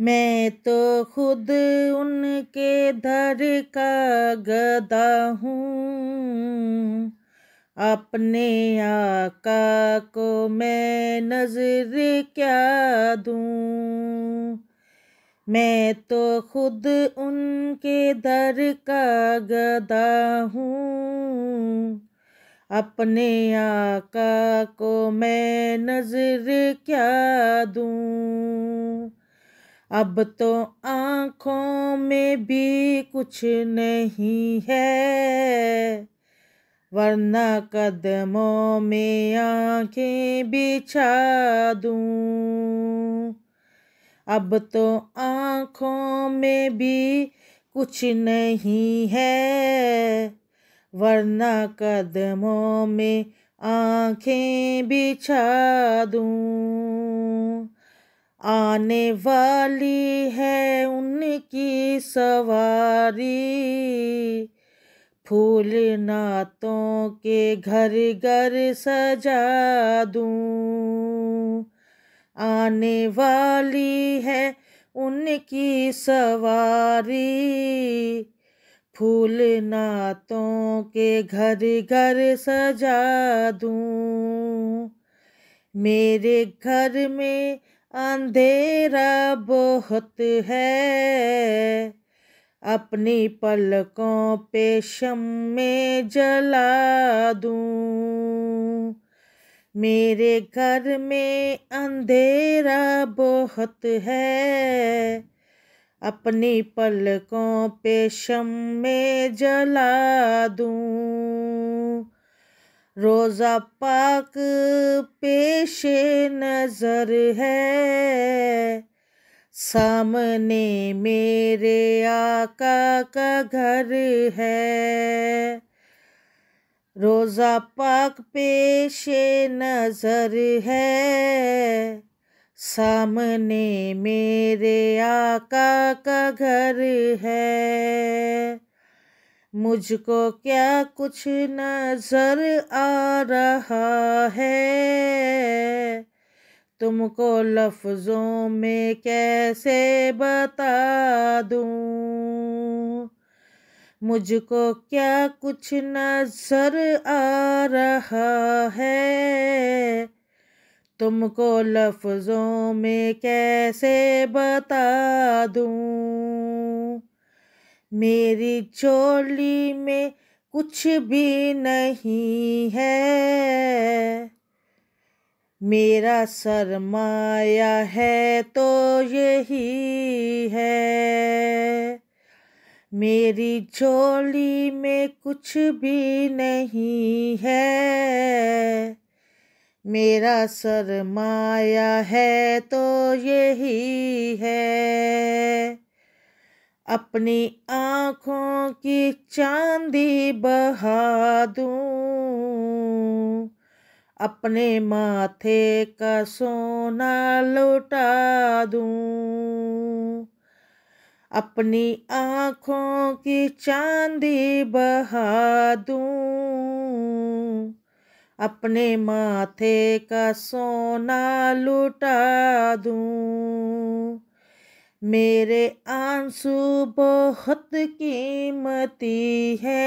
मैं तो खुद उनके दर का गदा हूँ अपने आका को मैं नजर क्या दूँ मैं तो खुद उनके दर का गदा हूँ अपने आका को मैं नजर क्या दूँ अब तो आँखों में भी कुछ नहीं है वरना कदमों में आँखें बिछा दूँ अब तो आँखों में भी कुछ नहीं है वरना कदमों में आँखें बिछा दूँ आने वाली है उनकी सवारी फूल नातों के घर घर सजा दूँ आने वाली है उनकी सवारी फूल नातों के घर घर सजा दूँ मेरे घर में अंधेरा बहुत है अपनी पलकों पे शम में जला दूं मेरे घर में अंधेरा बहुत है अपनी पलकों पे शम में जला दूं रोज़ा पाक पेश नज़र है सामने मेरे आका का घर है रोज़ा पाक पेश नज़र है सामने मेरे आका का घर है मुझको क्या कुछ नजर आ रहा है तुमको लफ्ज़ों में कैसे बता दूँ मुझको क्या कुछ नजर आ रहा है तुमको लफ्ज़ों में कैसे बता दूँ मेरी चोली में कुछ भी नहीं है मेरा सरमाया है तो यही है मेरी झोली में कुछ भी नहीं है मेरा सरमाया है तो यही है अपनी आँखों की चांदी बहा दूँ अपने माथे का सोना लौटा दूँ अपनी आँखों की चांदी बहा दूँ अपने माथे का सोना लुटा दूँ मेरे आंसू बहुत कीमती है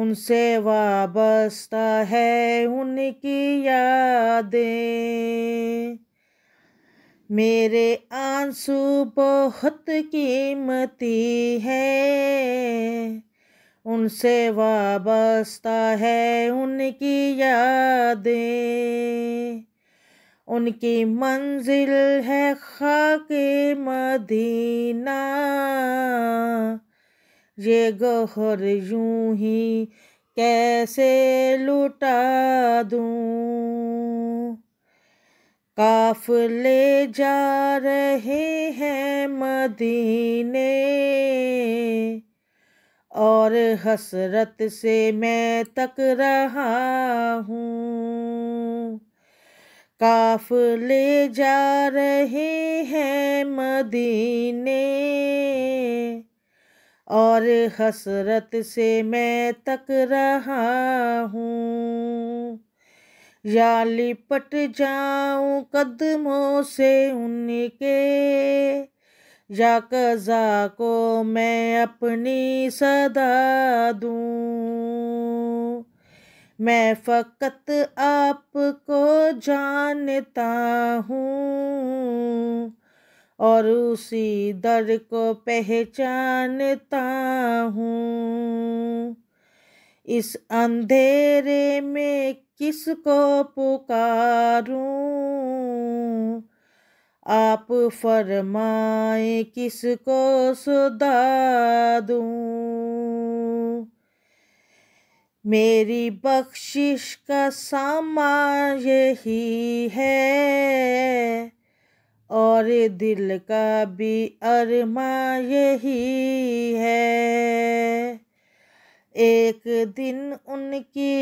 उनसे वाबस्ता है उनकी यादें मेरे आंसू बहुत कीमती है उनसे वाबस्ता है उनकी यादें उनकी मंजिल है खाक मदीना ये गहर यूं ही कैसे लुटा काफ ले जा रहे हैं मदीने और हसरत से मैं तक रहा हूँ काफले जा रहे हैं मदीने और हसरत से मैं तक रहा हूँ या लिपट जाऊँ कदमों से उनके या कज़ा को मैं अपनी सदा दूँ मैं फ़कत आपको जानता हूँ और उसी दर को पहचानता हूँ इस अंधेरे में किसको पुकारूं आप फरमाए किसको सुधा दूं मेरी बख्शिश का सामा यही है और दिल का भी अरमा यही है एक दिन उनकी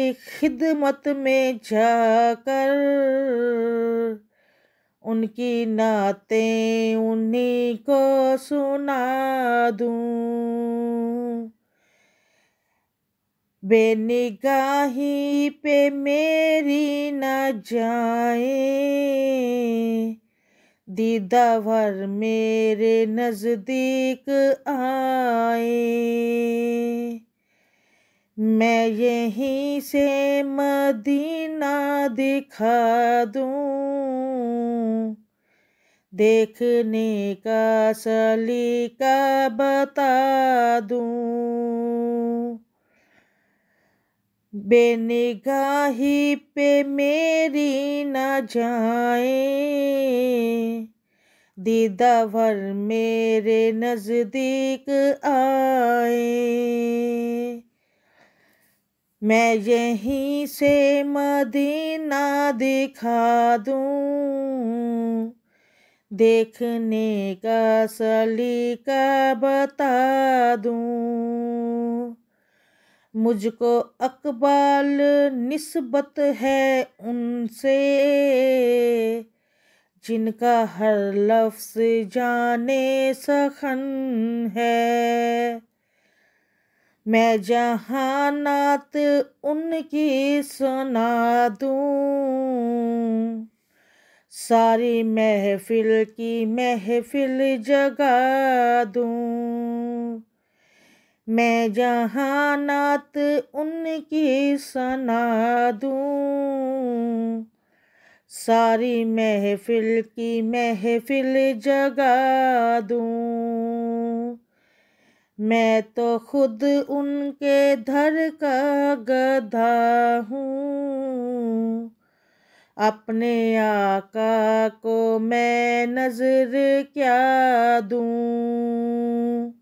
खिदमत में जाकर उनकी नातें उन्हीं को सुना दूँ बेनिगाही पे मेरी न जाए दीदावर मेरे नज़दीक आए मैं यहीं से मदीना दिखा दूँ देखने का सलीका बता दूँ बेनिगाही पे मेरी न जाए दीदावर मेरे नज़दीक आए मैं यहीं से मदीना दिखा दूँ देखने का सलीका बता दूँ मुझको अकबाल नस्बत है उनसे जिनका हर लफ्स जाने सखन है मैं जहानात उनकी सुना दूँ सारी महफिल की महफिल जगा दूँ मैं नात उनकी सना दूँ सारी महफिल की महफिल जगा दूँ मैं तो खुद उनके धर का गधा हूँ अपने आका को मैं नज़र क्या दूँ